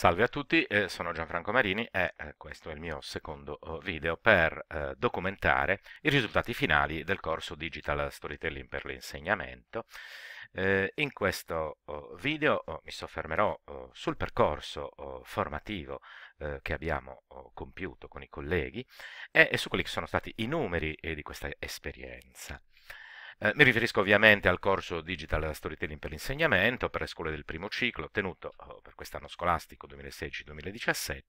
Salve a tutti, eh, sono Gianfranco Marini e eh, questo è il mio secondo oh, video per eh, documentare i risultati finali del corso Digital Storytelling per l'insegnamento. In questo oh, video oh, mi soffermerò sul percorso formativo che abbiamo compiuto con i colleghi e su quelli che sono stati i numeri di questa esperienza. Eh, mi riferisco ovviamente al corso Digital Storytelling per l'insegnamento per le scuole del primo ciclo, tenuto oh, per quest'anno scolastico 2016-2017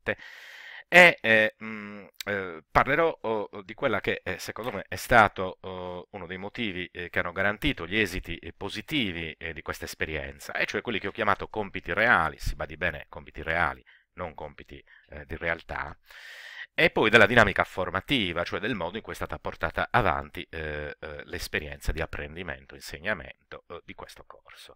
e eh, mh, mm, eh, parlerò oh, di quella che eh, secondo me è stato oh, uno dei motivi eh, che hanno garantito gli esiti eh, positivi eh, di questa esperienza, e cioè quelli che ho chiamato compiti reali, si badi bene, compiti reali, non compiti di realtà, e poi della dinamica formativa, cioè del modo in cui è stata portata avanti eh, eh l'esperienza di apprendimento, insegnamento eh, di questo corso.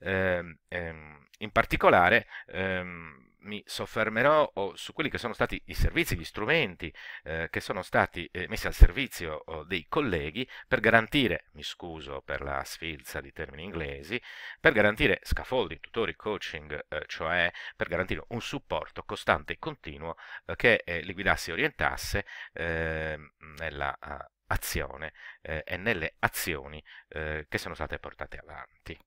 Ehm, ehm, in particolare, ehm, mi soffermerò su quelli che sono stati i servizi, gli strumenti eh, che sono stati eh, messi al servizio oh, dei colleghi per garantire, mi scuso per la sfilza di termini inglesi, per garantire scaffoldi, tutori, coaching, eh, cioè per garantire un supporto costante e continuo eh, che eh, li guidasse e orientasse ehm, nella eh, azione e nelle azioni che sono state portate avanti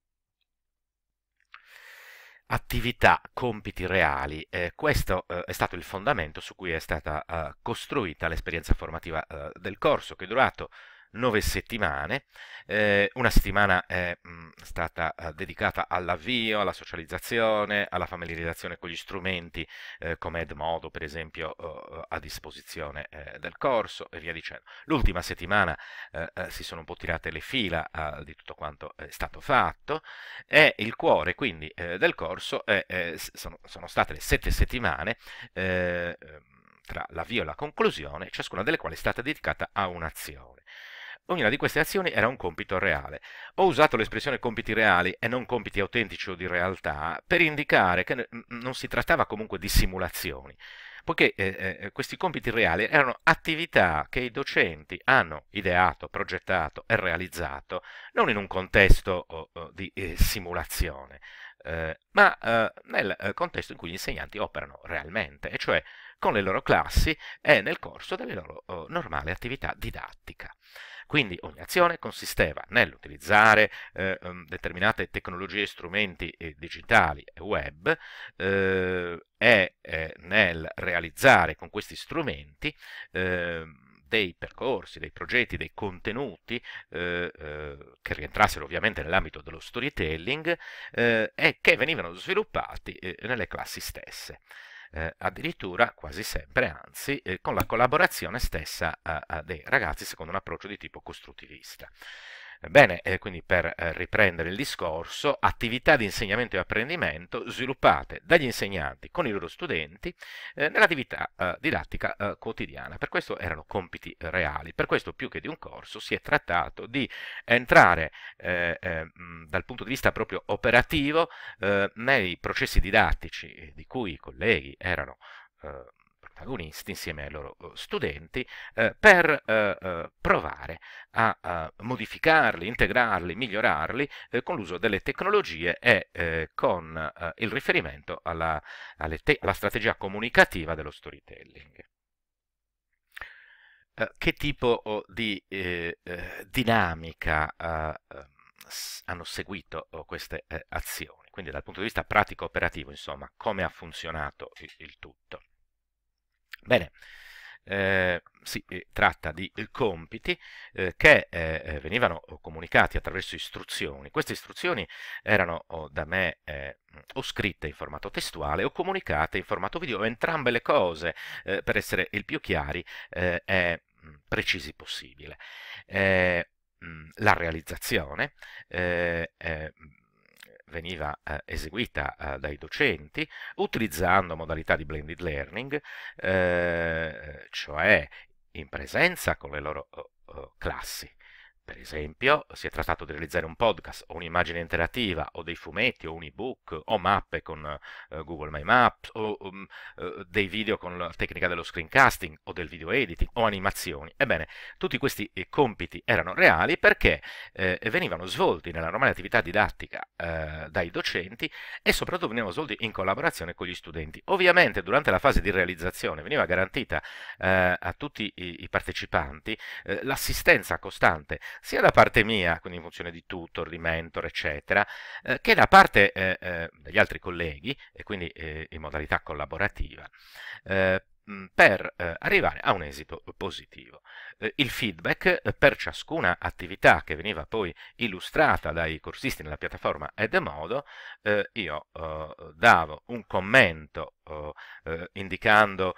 attività, compiti reali. Eh, questo eh, è stato il fondamento su cui è stata eh, costruita l'esperienza formativa eh, del corso, che è durato nove settimane. Eh, una settimana è mh, mm, stata eh, dedicata all'avvio, alla socializzazione, alla familiarizzazione con gli strumenti eh, come Edmodo, per esempio, a disposizione eh, del corso e via dicendo. L'ultima settimana eh, si sono un po' tirate le fila di tutto quanto è stato fatto e il cuore quindi del corso è, sono, sono, state le sette settimane ehm, tra l'avvio e la conclusione, ciascuna delle quali è stata dedicata a un'azione. Ognuna di queste azioni era un compito reale. Ho usato l'espressione compiti reali e non compiti autentici o di realtà per indicare che non si trattava comunque di simulazioni, poiché eh, eh, questi compiti reali erano attività che i docenti hanno ideato, progettato e realizzato non in un contesto oh, di eh, simulazione, eh, ma eh, nel eh, contesto in cui gli insegnanti operano realmente, e cioè con le loro classi e nel corso delle loro oh, normale attività didattica. Quindi ogni azione consisteva nell'utilizzare eh, ehm, determinate tecnologie e strumenti eh, digitali e web eh, e eh, nel realizzare con questi strumenti ehm, dei percorsi, dei progetti, dei contenuti eh, eh, che rientrassero ovviamente nell'ambito dello storytelling eh, e che venivano sviluppati eh, nelle classi stesse eh, addirittura quasi sempre, anzi, eh, con la collaborazione stessa eh, eh dei ragazzi secondo un approccio di tipo costruttivista. Bene, eh, quindi per eh, riprendere il discorso, attività di insegnamento e apprendimento sviluppate dagli insegnanti con i loro studenti eh, nell'attività eh, didattica eh, quotidiana. Per questo erano compiti reali, per questo più che di un corso si è trattato di entrare eh, dal punto di vista proprio operativo nei processi didattici di cui i colleghi erano protagonisti insieme ai loro uh, studenti eh, per eh, eh, provare a, a, modificarli, integrarli, migliorarli eh, con l'uso delle tecnologie e eh, con eh, il riferimento alla, alla strategia comunicativa dello storytelling che tipo oh, di eh, dinamica eh, ehm, hanno seguito oh, queste eh, azioni? Quindi dal punto di vista pratico-operativo, insomma, come ha funzionato il, tutto. Bene, eh, si eh, tratta di eh, compiti eh, che eh, eh venivano comunicati attraverso istruzioni. Queste istruzioni erano oh, da me mm, o scritte in formato testuale o comunicate in formato video, entrambe le cose per essere il più chiari e mm, precisi possibile. Mm, la realizzazione veniva eh, eseguita eh, dai docenti utilizzando modalità di blended learning, eh, cioè in presenza con le loro oh, oh, classi per esempio, si è trattato di realizzare un podcast o un'immagine interattiva o dei fumetti o un ebook o mappe con uh, Google My Maps o um, uh, dei video con la tecnica dello screencasting o del video editing o animazioni. Ebbene, tutti questi eh, compiti erano reali perché eh, venivano svolti nella normale attività didattica eh, dai docenti e soprattutto venivano svolti in collaborazione con gli studenti. Ovviamente durante la fase di realizzazione veniva garantita eh, a tutti i, i partecipanti l'assistenza costante sia da parte mia, quindi in funzione di tutor, di mentor, eccetera, eh, che da parte eh, eh degli altri colleghi, e quindi eh, in modalità collaborativa, eh, Mm, per eh, arrivare a un esito positivo. Eh, il feedback eh, per ciascuna attività che veniva poi illustrata dai corsisti nella piattaforma Edmodo, io davo un commento indicando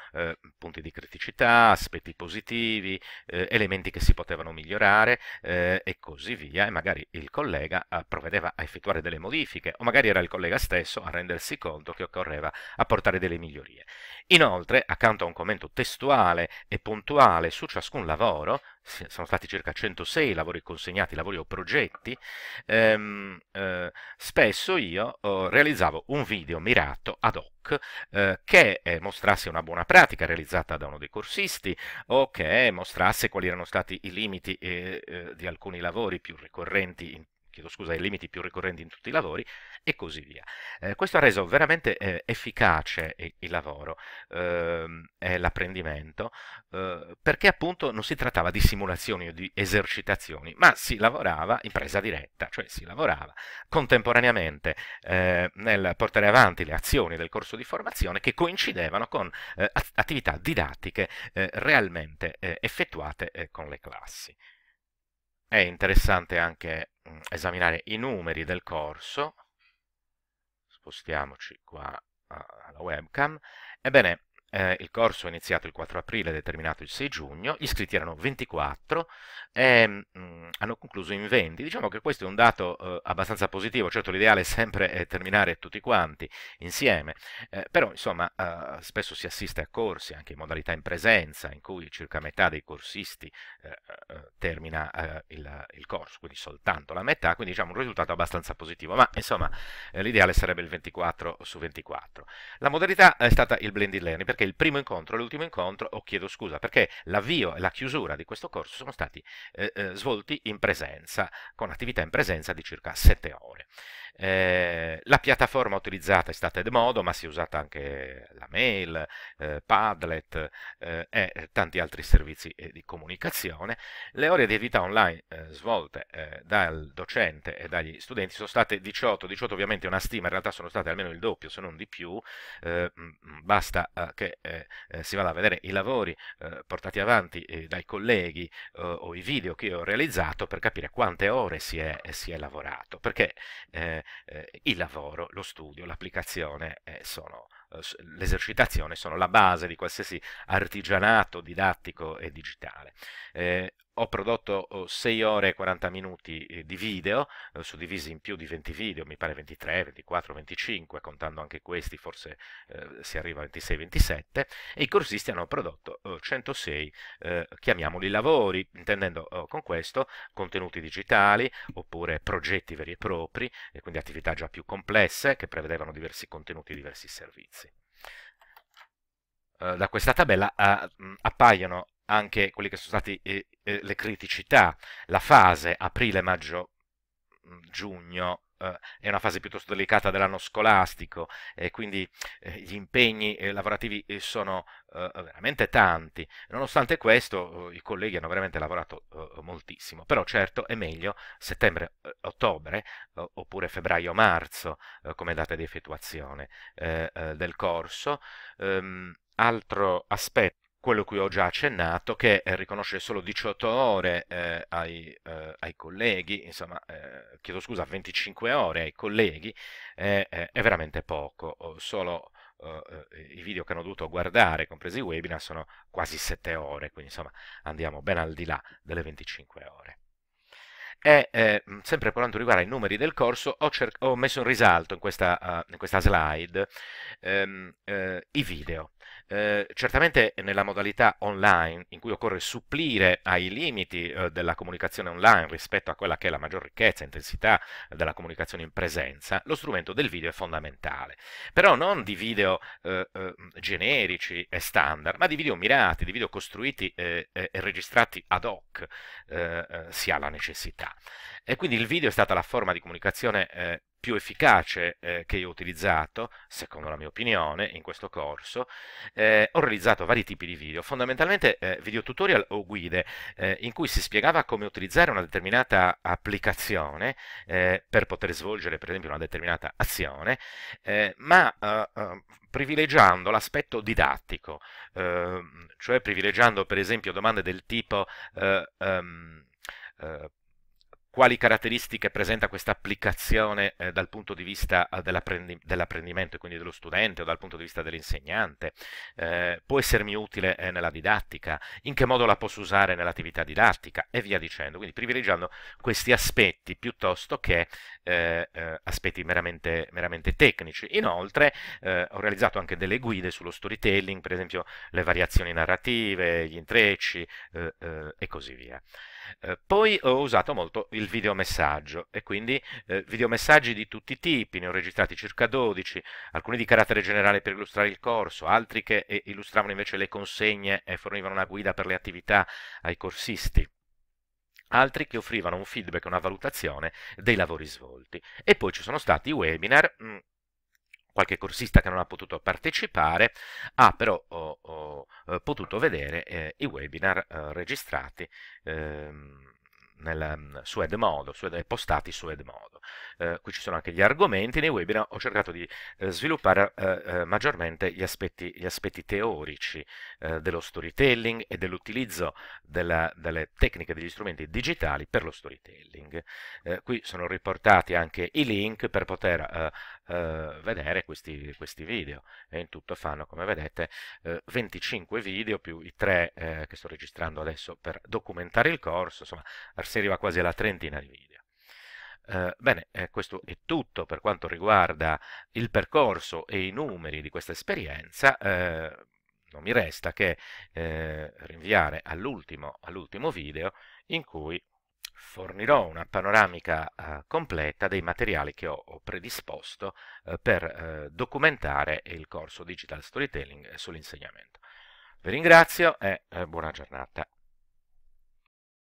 punti di criticità, aspetti positivi, elementi che si potevano migliorare e così via, e magari il collega provvedeva a effettuare delle modifiche o magari era il collega stesso a rendersi conto che occorreva apportare delle migliorie. Inoltre, accanto soltanto a un commento testuale e puntuale su ciascun lavoro, sono stati circa 106 lavori consegnati, lavori o progetti, ehm, eh, spesso io eh, realizzavo un video mirato ad hoc eh, che eh, mostrasse una buona pratica realizzata da uno dei corsisti o che mostrasse quali erano stati i limiti eh, eh, di alcuni lavori più ricorrenti in chiedo scusa, i limiti più ricorrenti in tutti i lavori e così via. Eh, questo ha reso veramente eh, efficace il, il lavoro ehm, e l'apprendimento eh, perché appunto non si trattava di simulazioni o di esercitazioni, ma si lavorava in presa diretta, cioè si lavorava contemporaneamente eh, nel portare avanti le azioni del corso di formazione che coincidevano con eh, attività didattiche eh, realmente effettuate con le classi è interessante anche mm, esaminare i numeri del corso, spostiamoci qua ah, alla webcam, ebbene eh, il corso è iniziato il 4 aprile ed è terminato il 6 giugno, gli iscritti erano 24 e mh, hanno concluso in 20. Diciamo che questo è un dato eh, abbastanza positivo, certo l'ideale è sempre eh, terminare tutti quanti insieme, eh, però insomma eh, spesso si assiste a corsi anche in modalità in presenza in cui circa metà dei corsisti eh, termina il, il, corso, quindi soltanto la metà, quindi diciamo un risultato abbastanza positivo, ma insomma l'ideale sarebbe il 24 su 24. La modalità è stata il blended learning perché perché il primo incontro e l'ultimo incontro, o oh, chiedo scusa, perché l'avvio e la chiusura di questo corso sono stati eh, eh, svolti in presenza, con attività in presenza di circa 7 ore. Eh, la piattaforma utilizzata è stata Edmodo, ma si è usata anche la mail, eh, Padlet eh, e tanti altri servizi eh, di comunicazione. Le ore di attività online svolte dal docente e dagli studenti sono state 18, 18 ovviamente è una stima, in realtà sono state almeno il doppio, se non di più, mm, mm, basta che eh, eh, si vada a vedere i lavori eh, portati avanti eh, dai colleghi eh, o i video che ho realizzato per capire quante ore si è, eh, si è lavorato, perché il lavoro, lo studio, l'applicazione sono l'esercitazione sono la base di qualsiasi artigianato didattico e digitale. Eh, ho prodotto 6 ore e 40 minuti eh, di video, eh, suddivisi in più di 20 video, mi pare 23, 24, 25, contando anche questi forse eh, si arriva a 26, 27, e i corsisti hanno prodotto 106, eh, chiamiamoli lavori, intendendo eh, con questo contenuti digitali oppure progetti veri e propri, e quindi attività già più complesse che prevedevano diversi contenuti e diversi servizi. Eh, da questa tabella ah, mm, appaiono anche quelli che sono stati eh, le criticità. La fase aprile-maggio-giugno mm, eh, è una fase piuttosto delicata dell'anno scolastico e quindi eh, gli impegni eh, lavorativi sono veramente tanti. Nonostante questo i colleghi hanno veramente lavorato moltissimo, però certo è meglio settembre-ottobre oppure febbraio-marzo come data di effettuazione del corso. Ehm, altro aspetto quello cui ho già accennato, che eh, riconosce solo 18 ore eh, ai, eh, ai, colleghi, insomma, eh, chiedo scusa, 25 ore ai colleghi, eh, eh, è veramente poco, solo i video che hanno dovuto guardare, compresi i webinar, sono quasi 7 ore, quindi insomma andiamo ben al di là delle 25 ore. E sempre per quanto riguarda i numeri del corso, ho, ho messo in risalto in questa, uh, in questa slide ehm, i video. Eh, certamente nella modalità online, in cui occorre supplire ai limiti eh, della comunicazione online rispetto a quella che è la maggior ricchezza e intensità della comunicazione in presenza, lo strumento del video è fondamentale. Però non di video eh, eh generici e standard, ma di video mirati, di video costruiti eh, e registrati ad hoc, si ha la necessità. E quindi il video è stata la forma di comunicazione più efficace eh, che io ho utilizzato, secondo la mia opinione, in questo corso, eh, ho realizzato vari tipi di video, fondamentalmente eh, video tutorial o guide eh, in cui si spiegava come utilizzare una determinata applicazione eh, per poter svolgere per esempio una determinata azione, eh, ma privilegiando l'aspetto didattico, ehm, cioè privilegiando per esempio domande del tipo... Um, quali caratteristiche presenta questa applicazione eh, dal punto di vista eh, dell'apprendi- dell'apprendimento e quindi dello studente o dal punto di vista dell'insegnante, eh, può essermi utile eh, nella didattica, in che modo la posso usare nell'attività didattica e via dicendo, quindi privilegiando questi aspetti piuttosto che eh, aspetti meramente, meramente, tecnici. Inoltre ho realizzato anche delle guide sullo storytelling, per esempio le variazioni narrative, gli intrecci e così via. Eh, poi ho usato molto il videomessaggio e quindi eh, videomessaggi di tutti i tipi, ne ho registrati circa 12, alcuni di carattere generale per illustrare il corso, altri che eh, illustravano invece le consegne e fornivano una guida per le attività ai corsisti altri che offrivano un feedback, una valutazione dei lavori svolti. E poi ci sono stati webinar mh, mm, qualche corsista che non ha potuto partecipare ha però oh, oh, potuto vedere eh, i webinar eh, registrati ehm, nel, su Edmodo, su ed, postati su Edmodo. Eh, qui ci sono anche gli argomenti, nei webinar ho cercato di eh, sviluppare eh, maggiormente gli aspetti, gli aspetti teorici dello storytelling e dell'utilizzo della, delle tecniche degli strumenti digitali per lo storytelling. qui sono riportati anche i link per poter eh, vedere questi, questi, video e in tutto fanno come vedete eh, 25 video più i tre eh, che sto registrando adesso per documentare il corso insomma si arriva quasi alla trentina di video eh, bene, eh, questo è tutto per quanto riguarda il percorso e i numeri di questa esperienza. Eh, non mi resta che eh, rinviare all'ultimo all video in cui fornirò una panoramica eh, completa dei materiali che ho, ho predisposto eh, per eh, documentare il corso Digital Storytelling eh, sull'insegnamento. Vi ringrazio e eh, buona giornata.